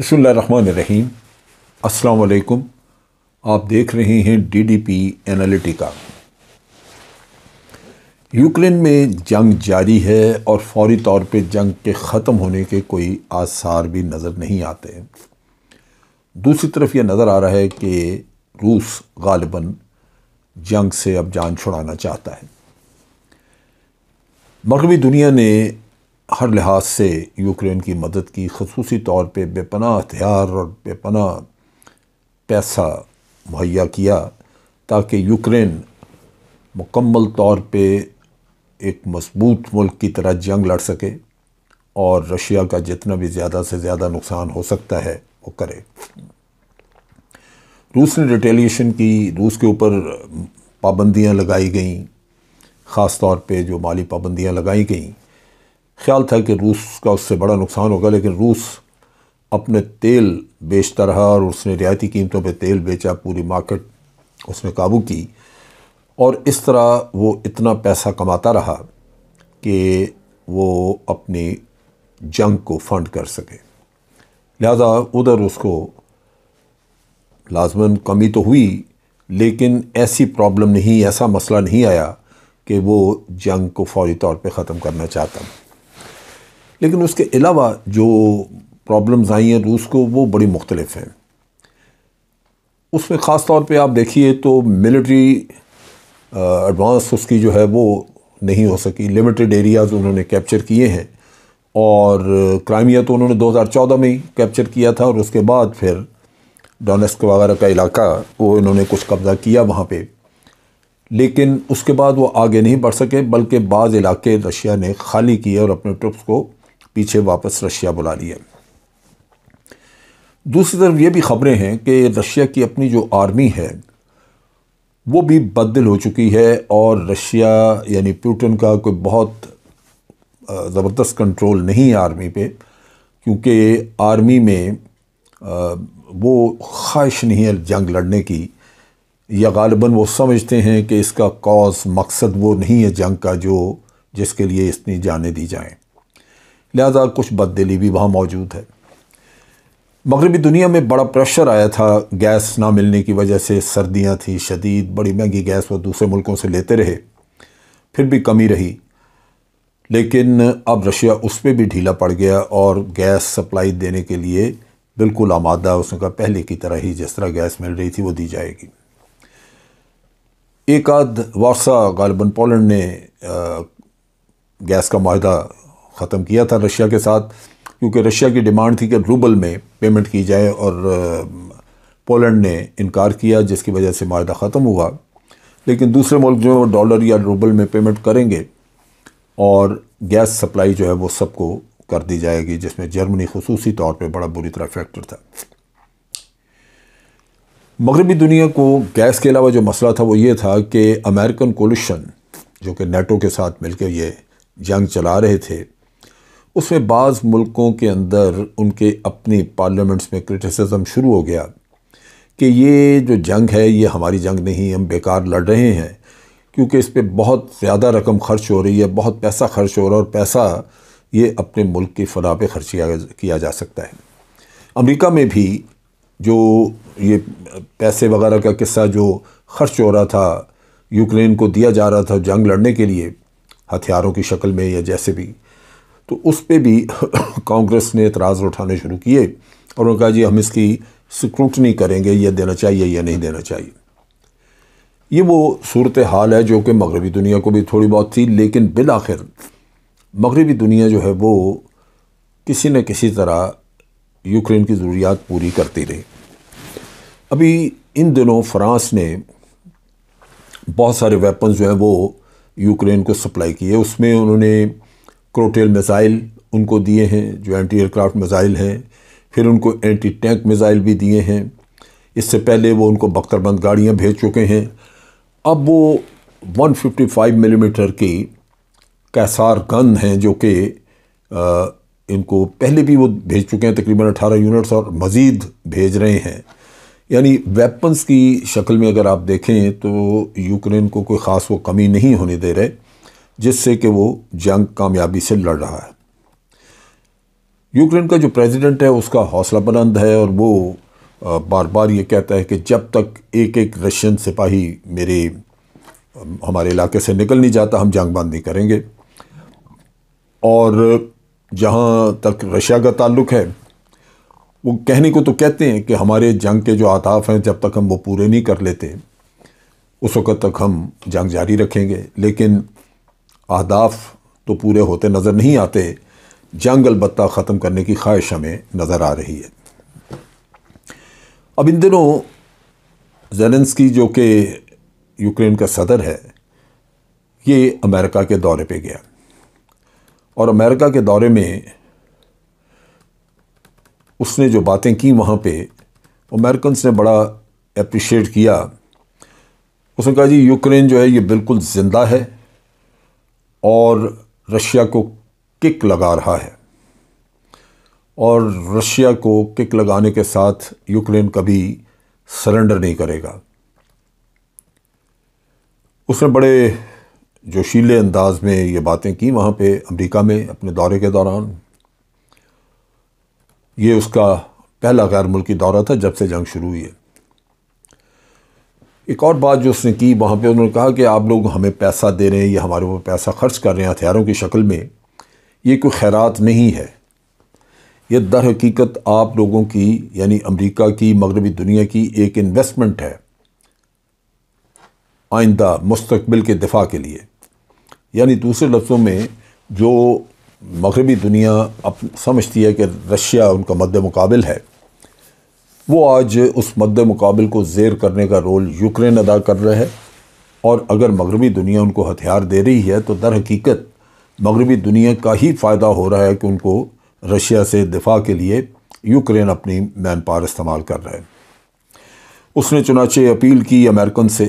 बसमीम अस्सलाम आप देख रहे हैं डीडीपी एनालिटिका यूक्रेन में जंग जारी है और फौरी तौर पे जंग के ख़त्म होने के कोई आसार भी नज़र नहीं आते दूसरी तरफ यह नज़र आ रहा है कि रूस गालिबा जंग से अब जान छुड़ाना चाहता है मगरबी दुनिया ने हर लिहाज से यूक्रेन की मदद की खसूस तौर पर बेपना हथियार और बेपना पैसा मुहैया किया ताकि यूक्रेन मुकम्मल तौर पर एक मजबूत मुल्क की तरह जंग लड़ सके और रशिया का जितना भी ज़्यादा से ज़्यादा नुकसान हो सकता है वो करे रूस ने रिटेलिएशन की रूस के ऊपर पाबंदियाँ लगाई गई ख़ास तौर पर जो माली पाबंदियाँ लगाई गईं ख्याल था कि रूस का उससे बड़ा नुकसान होगा लेकिन रूस अपने तेल बेचता रहा और उसने रियायती कीमतों पर तेल बेचा पूरी मार्केट उसने काबू की और इस तरह वो इतना पैसा कमाता रहा कि वो अपनी जंग को फंड कर सके लिहाजा उधर उसको लाजमन कमी तो हुई लेकिन ऐसी प्रॉब्लम नहीं ऐसा मसला नहीं आया कि वो जंग को फौरी तौर पे ख़त्म करना चाहता लेकिन उसके अलावा जो प्रॉब्लम्स आई हैं रूस को वो बड़ी मुख्तलफ हैं उसमें ख़ास तौर पे आप देखिए तो मिलिट्री एडवांस उसकी जो है वो नहीं हो सकी लिमिटेड एरियाज़ उन्होंने कैप्चर किए हैं और क्राइमिया तो उन्होंने 2014 में ही कैप्चर किया था और उसके बाद फिर डोनेस्क वगैरह का इलाका वो इन्होंने कुछ कब्ज़ा किया वहाँ पे लेकिन उसके बाद वो आगे नहीं बढ़ सके बल्कि बाज़ इलाके रशिया ने खाली किए और अपने ट्रुप्स को पीछे वापस रशिया बुला लिया दूसरी तरफ ये भी खबरें हैं कि रशिया की अपनी जो आर्मी है वो भी बदल हो चुकी है और रशिया यानी प्यूटन का कोई बहुत ज़बरदस्त कंट्रोल नहीं है आर्मी पे क्योंकि आर्मी में वो ख्वाहिश नहीं है जंग लड़ने की या गालिबा वो समझते हैं कि इसका कॉज मकसद वो नहीं है जंग का जो जिसके लिए इतनी जाने दी जाएँ लिहाजा कुछ बददली भी वहाँ मौजूद है मगरबी दुनिया में बड़ा प्रेशर आया था गैस ना मिलने की वजह से सर्दियाँ थी शदीद बड़ी महंगी गैस वो दूसरे मुल्कों से लेते रहे फिर भी कमी रही लेकिन अब रशिया उस पर भी ढीला पड़ गया और गैस सप्लाई देने के लिए बिल्कुल आमादा उसने कहा पहले की तरह ही जिस तरह गैस मिल रही थी वो दी जाएगी एक आध वारसा गालबन पोलैंड ने गैस का माहदा ख़त्म किया था रशिया के साथ क्योंकि रशिया की डिमांड थी कि रूबल में पेमेंट की जाए और पोलैंड ने इनकार किया जिसकी वजह से माहदा ख़त्म हुआ लेकिन दूसरे मुल्क जो है वो डॉलर या रूबल में पेमेंट करेंगे और गैस सप्लाई जो है वो सबको कर दी जाएगी जिसमें जर्मनी खसूस तौर पर बड़ा बुरी तरह फैक्टर था मगरबी दुनिया को गैस के अलावा जो मसला था वो ये था कि अमेरिकन कोलिशन जो कि नेटो के साथ मिलकर ये जंग चला रहे थे उसमें बाज़ मुल्कों के अंदर उनके अपने पार्लियामेंट्स में क्रिटिसिज्म शुरू हो गया कि ये जो जंग है ये हमारी जंग नहीं हम बेकार लड़ रहे हैं क्योंकि इस पर बहुत ज़्यादा रकम खर्च हो रही है बहुत पैसा खर्च हो रहा है और पैसा ये अपने मुल्क की फलाह पर खर्च किया जा सकता है अमेरिका में भी जो ये पैसे वगैरह का किस्सा जो खर्च हो रहा था यूक्रेन को दिया जा रहा था जंग लड़ने के लिए हथियारों की शक्ल में या जैसे भी तो उस पर भी कांग्रेस ने एतराज़ उठाने शुरू किए और उन्होंने कहा जी हम इसकी स्क्रूटनी करेंगे यह देना चाहिए या नहीं देना चाहिए ये वो सूरत हाल है जो कि मगरबी दुनिया को भी थोड़ी बहुत थी लेकिन बिल आखिर मगरबी दुनिया जो है वो किसी न किसी तरह यूक्रेन की ज़रूरियात पूरी करती रही अभी इन दिनों फ्रांस ने बहुत सारे वेपन्स जो हैं वो यूक्रेन को सप्लाई किए उसमें उन्होंने क्रोटेल मिसाइल उनको दिए हैं जो एंटी एयरक्राफ्ट मिसाइल हैं फिर उनको एंटी टैंक मिसाइल भी दिए हैं इससे पहले वो उनको बख्तरबंद गाड़ियाँ भेज चुके हैं अब वो 155 मिलीमीटर mm की कैसार गन हैं जो कि इनको पहले भी वो भेज चुके हैं तकरीबन 18 यूनिट्स और मज़ीद भेज रहे हैं यानी वेपन्स की शक्ल में अगर आप देखें तो यूक्रेन को कोई ख़ास वो कमी नहीं होने दे रहे जिससे कि वो जंग कामयाबी से लड़ रहा है यूक्रेन का जो प्रेसिडेंट है उसका हौसला बुलंद है और वो बार बार ये कहता है कि जब तक एक एक रशियन सिपाही मेरे हमारे इलाके से निकल नहीं जाता हम जंग बंद नहीं करेंगे और जहाँ तक रशिया का ताल्लुक है वो कहने को तो कहते हैं कि हमारे जंग के जो आताफ हैं जब तक हम वो पूरे नहीं कर लेते उस वक़्त तक हम जंग जारी रखेंगे लेकिन अहदाफ तो पूरे होते नज़र नहीं आते जंग अलबत् ख़त्म करने की ख्वाहिश हमें नज़र आ रही है अब इन दिनों जेलेंसकी जो कि यूक्रेन का सदर है ये अमेरिका के दौरे पे गया और अमेरिका के दौरे में उसने जो बातें की वहाँ पे अमेरिकन ने बड़ा अप्रिशिएट किया उसने कहा जी यूक्रेन जो है ये बिल्कुल ज़िंदा है और रशिया को किक लगा रहा है और रशिया को किक लगाने के साथ यूक्रेन कभी सरेंडर नहीं करेगा उसने बड़े जोशीले अंदाज में ये बातें की वहाँ पे अमेरिका में अपने दौरे के दौरान ये उसका पहला गैर मुल्की दौरा था जब से जंग शुरू हुई है एक और बात जो उसने की वहाँ पे उन्होंने कहा कि आप लोग हमें पैसा दे रहे हैं या हमारे ऊपर पैसा खर्च कर रहे हैं हथियारों की शक्ल में ये कोई खैरात नहीं है ये दर हकीकत आप लोगों की यानी अमेरिका की मगरबी दुनिया की एक इन्वेस्टमेंट है आइंदा मुस्तबिल के दिफा के लिए यानी दूसरे लफ्ज़ों में जो मगरबी दुनिया अप समझती है कि रशिया उनका मद मुकाबल है वो आज उस मद्द मुकाबल को जेर करने का रोल यूक्रेन अदा कर रहा है और अगर मगरबी दुनिया उनको हथियार दे रही है तो दर हकीकत मगरबी दुनिया का ही फ़ायदा हो रहा है कि उनको रशिया से दिफा के लिए यूक्रेन अपनी मैन पावर इस्तेमाल कर रहा है उसने चुनाचे अपील की अमेरिकन से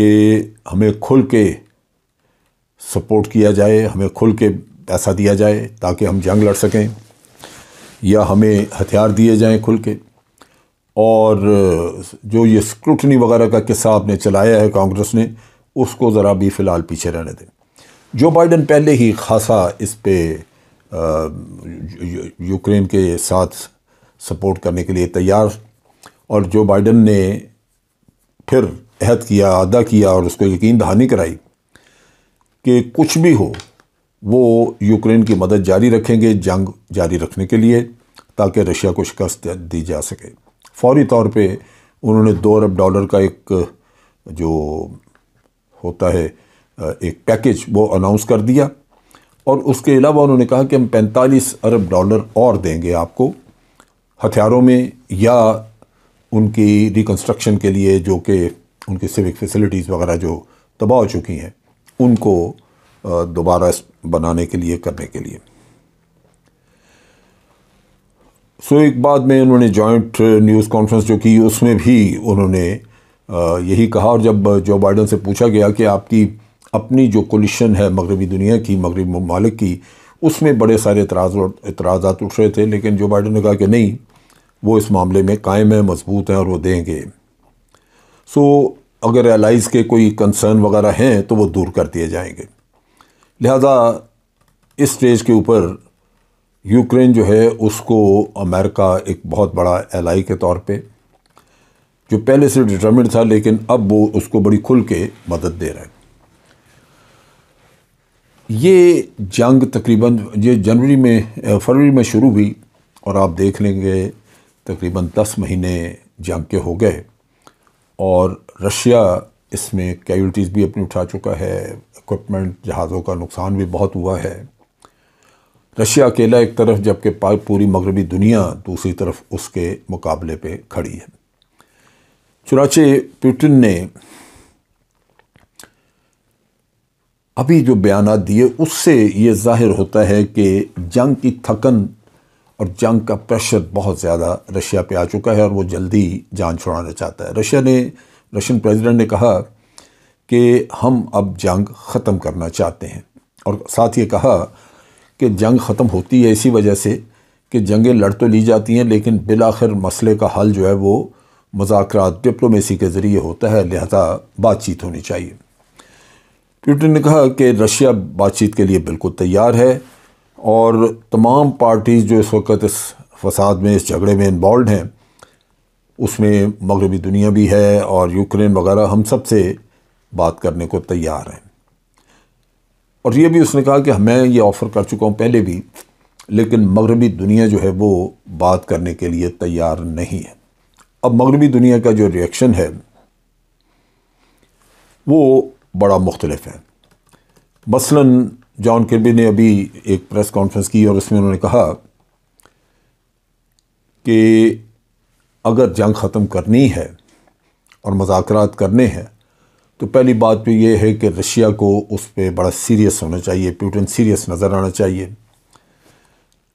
कि हमें खुल के सपोर्ट किया जाए हमें खुल के पैसा दिया जाए ताकि हम जंग लड़ सकें या हमें हथियार दिए जाएं खुल के और जो ये स्क्रूटनी वगैरह का किस्सा आपने चलाया है कांग्रेस ने उसको ज़रा भी फ़िलहाल पीछे रहने दें जो बाइडन पहले ही खासा इस पर यूक्रेन के साथ सपोर्ट करने के लिए तैयार और जो बाइडन ने फिर अहद किया अदा किया और उसको यकीन दहानी कराई कि कुछ भी हो वो यूक्रेन की मदद जारी रखेंगे जंग जारी रखने के लिए ताकि रशिया को शिकस्त दी जा सके फौरी तौर पे उन्होंने दो अरब डॉलर का एक जो होता है एक पैकेज वो अनाउंस कर दिया और उसके अलावा उन्होंने कहा कि हम 45 अरब डॉलर और देंगे आपको हथियारों में या उनकी रिकन्स्ट्रक्शन के लिए जो कि उनकी सिविक फैसिलिटीज़ वगैरह जो तबाह हो चुकी हैं उनको दोबारा बनाने के लिए करने के लिए सो एक बाद में उन्होंने जॉइंट न्यूज़ कॉन्फ्रेंस जो की उसमें भी उन्होंने uh, यही कहा और जब जो uh, बाइडन से पूछा गया कि आपकी अपनी जो कोलिशन है मगरबी दुनिया की मगरबी ममालिक की उसमें बड़े सारे इतराज़ इतराज़ा उठ रहे थे लेकिन जो बाइडन ने कहा कि नहीं वो इस मामले में कायम है मजबूत हैं और वो देंगे सो अगर एलाइज के कोई कंसर्न वगैरह हैं तो वो दूर कर दिए जाएंगे लिहाजा इस स्टेज के ऊपर यूक्रेन जो है उसको अमेरिका एक बहुत बड़ा एलाई के तौर पे जो पहले से डिटर्मिड था लेकिन अब वो उसको बड़ी खुल के मदद दे रहा है ये जंग तकरीबन ये जनवरी में फरवरी में शुरू हुई और आप देख लेंगे तकरीबन दस महीने जंग के हो गए और रशिया इसमें कैजुलटीज़ भी अपनी उठा चुका है इक्विपमेंट जहाज़ों का नुकसान भी बहुत हुआ है रशिया अकेला एक तरफ जबकि पूरी मगरबी दुनिया दूसरी तरफ उसके मुकाबले पे खड़ी है चुनाचे पुटिन ने अभी जो बयान दिए उससे ये जाहिर होता है कि जंग की थकन और जंग का प्रेशर बहुत ज़्यादा रशिया पे आ चुका है और वो जल्दी जान छुड़ाना चाहता है रशिया ने रशियन प्रेसिडेंट ने कहा कि हम अब जंग ख़त्म करना चाहते हैं और साथ ये कहा कि जंग ख़त्म होती है इसी वजह से कि जंगें लड़ तो ली जाती हैं लेकिन बिलाखिर मसले का हल जो है वो मजाक डिप्लोमेसी के ज़रिए होता है लिहाजा बातचीत होनी चाहिए ट्विटर ने कहा कि रशिया बातचीत के लिए बिल्कुल तैयार है और तमाम पार्टीज़ जो इस वक्त इस फसाद में इस झगड़े में इन्वॉल्व हैं उसमें मगरबी दुनिया भी है और यूक्रेन वगैरह हम सब से बात करने को तैयार हैं और ये भी उसने कहा कि मैं ये ऑफ़र कर चुका हूँ पहले भी लेकिन मगरबी दुनिया जो है वो बात करने के लिए तैयार नहीं है अब मगरबी दुनिया का जो रिएक्शन है वो बड़ा मुख्तलफ है मसला जॉन किरबी ने अभी एक प्रेस कॉन्फ्रेंस की और उसमें उन्होंने कहा कि अगर जंग ख़त्म करनी है और मजाक करने हैं तो पहली बात तो ये है कि रशिया को उस पर बड़ा सीरियस होना चाहिए प्यूटन सीरियस नज़र आना चाहिए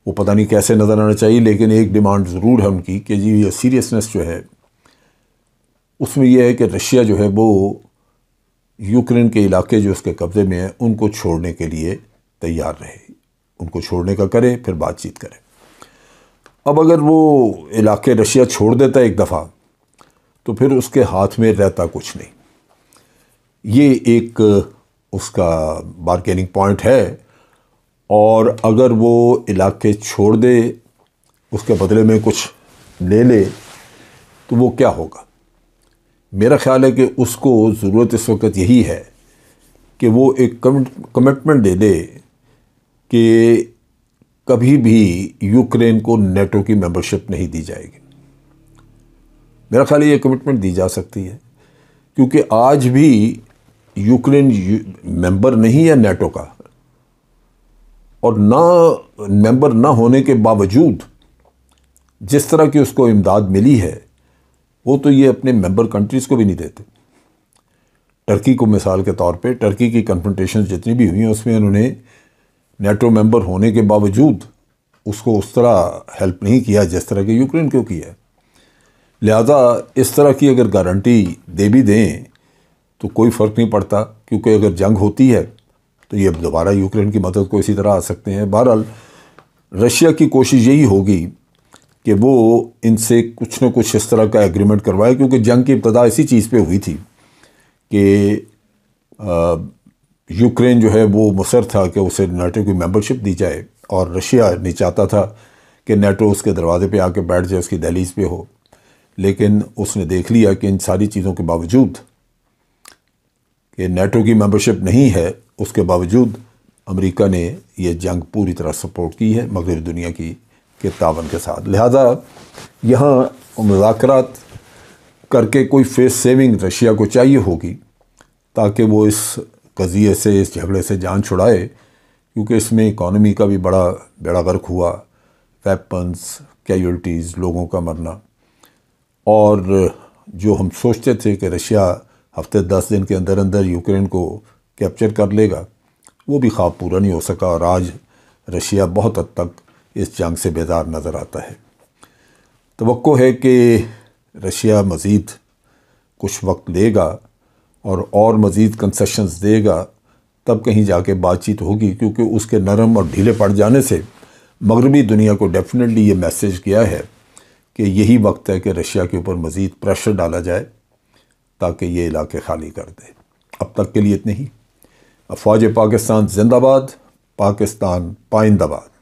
वो पता नहीं कैसे नज़र आना चाहिए लेकिन एक डिमांड ज़रूर है उनकी कि जी ये सीरियसनेस जो है उसमें यह है कि रशिया जो है वो यूक्रेन के इलाके जो उसके कब्ज़े में हैं उनको छोड़ने के लिए तैयार रहे उनको छोड़ने का करे फिर बातचीत करें अब अगर वो इलाके रशिया छोड़ देता है एक दफ़ा तो फिर उसके हाथ में रहता कुछ नहीं ये एक उसका बारगेनिंग पॉइंट है और अगर वो इलाके छोड़ दे उसके बदले में कुछ ले ले तो वो क्या होगा मेरा ख्याल है कि उसको ज़रूरत इस वक्त यही है कि वो एक कमिटमेंट दे दे कि कभी भी यूक्रेन को नेटो की मेंबरशिप नहीं दी जाएगी मेरा ख्याल ये कमिटमेंट दी जा सकती है क्योंकि आज भी यूक्रेन मेंबर नहीं है नेटो का और ना मेंबर ना होने के बावजूद जिस तरह की उसको इमदाद मिली है वो तो ये अपने मेंबर कंट्रीज़ को भी नहीं देते टर्की को मिसाल के तौर पे टर्की की कन्फ्रेंटेशन जितनी भी हुई हैं उसमें उन्होंने नेटो मेंबर होने के बावजूद उसको उस तरह हेल्प नहीं किया जिस तरह के यूक्रेन को किया लिहाजा इस तरह की अगर गारंटी दे भी दें तो कोई फ़र्क नहीं पड़ता क्योंकि अगर जंग होती है तो ये दोबारा यूक्रेन की मदद को इसी तरह आ सकते हैं बहरहाल रशिया की कोशिश यही होगी कि वो इनसे कुछ ना कुछ इस तरह का एग्रीमेंट करवाए क्योंकि जंग की इब्तदा इसी चीज़ पे हुई थी कि यूक्रेन जो है वो मुसर था कि उसे नाटो की मेंबरशिप दी जाए और रशिया नहीं चाहता था कि नेटो उसके दरवाज़े पे आके बैठ जाए उसकी दहलीज पे हो लेकिन उसने देख लिया कि इन सारी चीज़ों के बावजूद ये नेटो की मेंबरशिप नहीं है उसके बावजूद अमेरिका ने यह जंग पूरी तरह सपोर्ट की है मगरबी दुनिया की के तावन के साथ लिहाजा यहाँ मुजाकर करके कोई फेस सेविंग रशिया को चाहिए होगी ताकि वो इस कज़िए से इस झगड़े से जान छुड़ाए क्योंकि इसमें इकानमी का भी बड़ा बेड़ा गर्क हुआ वेपन्स कैजुअल्टीज़ लोगों का मरना और जो हम सोचते थे कि रशिया हफ्ते दस दिन के अंदर अंदर यूक्रेन को कैप्चर कर लेगा वो भी ख्वाब पूरा नहीं हो सका और आज रशिया बहुत हद तक इस जंग से बेदार नज़र आता है तो है कि रशिया मज़ीद कुछ वक्त लेगा और और मज़ीद कंसेशंस देगा तब कहीं जाके बातचीत होगी क्योंकि उसके नरम और ढीले पड़ जाने से मगरबी दुनिया को डेफिनेटली ये मैसेज किया है कि यही वक्त है कि रशिया के ऊपर मज़ीद प्रेशर डाला जाए ताकि ये इलाके खाली कर दे अब तक के लिए इतने ही फौज पाकिस्तान जिंदाबाद पाकिस्तान पाइंदाबाद